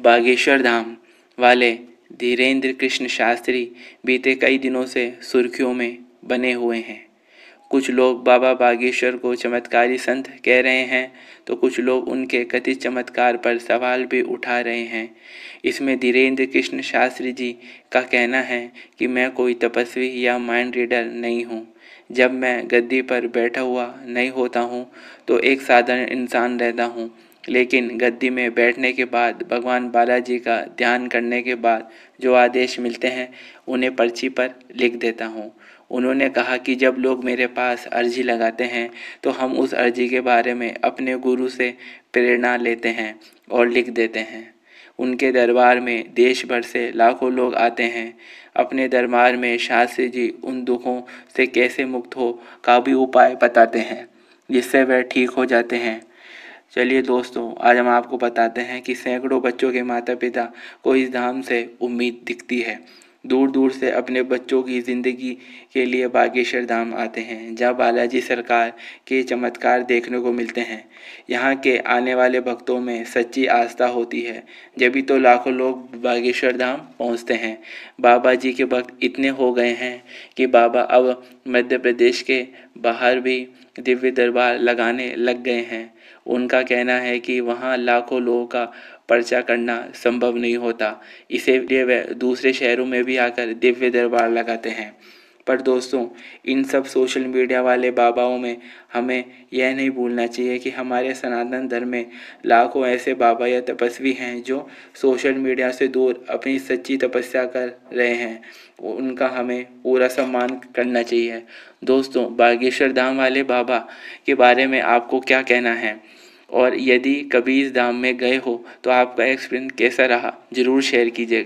बागेश्वर धाम वाले धीरेन्द्र कृष्ण शास्त्री बीते कई दिनों से सुर्खियों में बने हुए हैं कुछ लोग बाबा बागेश्वर को चमत्कारी संत कह रहे हैं तो कुछ लोग उनके कथित चमत्कार पर सवाल भी उठा रहे हैं इसमें धीरेन्द्र कृष्ण शास्त्री जी का कहना है कि मैं कोई तपस्वी या माइंड रीडर नहीं हूँ जब मैं गद्दी पर बैठा हुआ नहीं होता हूँ तो एक साधारण इंसान रहता हूँ लेकिन गद्दी में बैठने के बाद भगवान बालाजी का ध्यान करने के बाद जो आदेश मिलते हैं उन्हें पर्ची पर लिख देता हूँ उन्होंने कहा कि जब लोग मेरे पास अर्जी लगाते हैं तो हम उस अर्जी के बारे में अपने गुरु से प्रेरणा लेते हैं और लिख देते हैं उनके दरबार में देश भर से लाखों लोग आते हैं अपने दरबार में शास्त्री जी उन दुखों से कैसे मुक्त हो का भी उपाय बताते हैं जिससे वह ठीक हो जाते हैं चलिए दोस्तों आज हम आपको बताते हैं कि सैकड़ों बच्चों के माता पिता को इस धाम से उम्मीद दिखती है दूर दूर से अपने बच्चों की ज़िंदगी के लिए बागेश्वर धाम आते हैं जहाँ बालाजी सरकार के चमत्कार देखने को मिलते हैं यहाँ के आने वाले भक्तों में सच्ची आस्था होती है जभी तो लाखों लोग बागेश्वर धाम पहुँचते हैं बाबा जी के भक्त इतने हो गए हैं कि बाबा अब मध्य प्रदेश के बाहर भी दिव्य दरबार लगाने लग गए हैं उनका कहना है कि वहाँ लाखों लोगों का पर्चा करना संभव नहीं होता इसे वह दूसरे शहरों में भी आकर दिव्य दरबार लगाते हैं पर दोस्तों इन सब सोशल मीडिया वाले बाबाओं में हमें यह नहीं भूलना चाहिए कि हमारे सनातन धर्म में लाखों ऐसे बाबा या तपस्वी हैं जो सोशल मीडिया से दूर अपनी सच्ची तपस्या कर रहे हैं उनका हमें पूरा सम्मान करना चाहिए दोस्तों बागेश्वर धाम वाले बाबा के बारे में आपको क्या कहना है और यदि कभी इस धाम में गए हो तो आपका एक्सपीरियंस कैसा रहा ज़रूर शेयर कीजिएगा